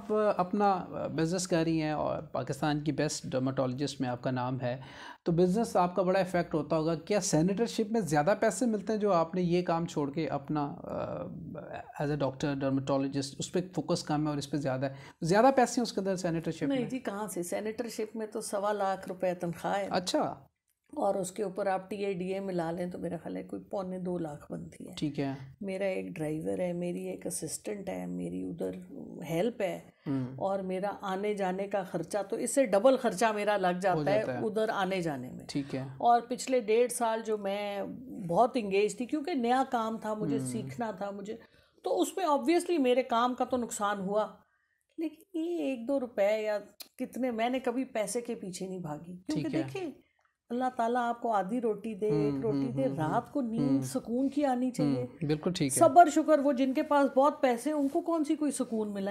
आप अपना बिज़नेस कर रही हैं और पाकिस्तान की बेस्ट डर्माटोलॉजिस्ट में आपका नाम है तो बिज़नेस आपका बड़ा इफ़ेक्ट होता होगा क्या सेनेटरशिप में ज़्यादा पैसे मिलते हैं जो आपने ये काम छोड़ के अपना एज ए डॉक्टर डर्माटोलॉजिस्ट उस पर फोकस कम है और इस पर ज़्यादा है तो ज़्यादा पैसे हैं उसके अंदर सेनेटरशिप नहीं में? जी कहाँ से सेनेटरशिप में तो सवा लाख रुपये तनख्वाह है अच्छा और उसके ऊपर आप टी ए डी ए मिला लें तो मेरा ख्याल है कोई पौने दो लाख बनती है ठीक है मेरा एक ड्राइवर है मेरी एक असिस्टेंट है मेरी उधर हेल्प है हम्म। और मेरा आने जाने का खर्चा तो इससे डबल खर्चा मेरा लग जाता, जाता है, है। उधर आने जाने में ठीक है और पिछले डेढ़ साल जो मैं बहुत इंगेज थी क्योंकि नया काम था मुझे हम्म। सीखना था मुझे तो उसमें ऑब्वियसली मेरे काम का तो नुकसान हुआ लेकिन ये एक दो रुपए या कितने मैंने कभी पैसे के पीछे नहीं भागी क्योंकि देखिए अल्लाह ताला आपको आधी रोटी दे हम्म, एक रोटी हम्म, दे हम्म, रात को नींद सुकून की आनी चाहिए बिल्कुल ठीक है सबर शुक्र वो जिनके पास बहुत पैसे उनको कौन सी कोई सुकून मिला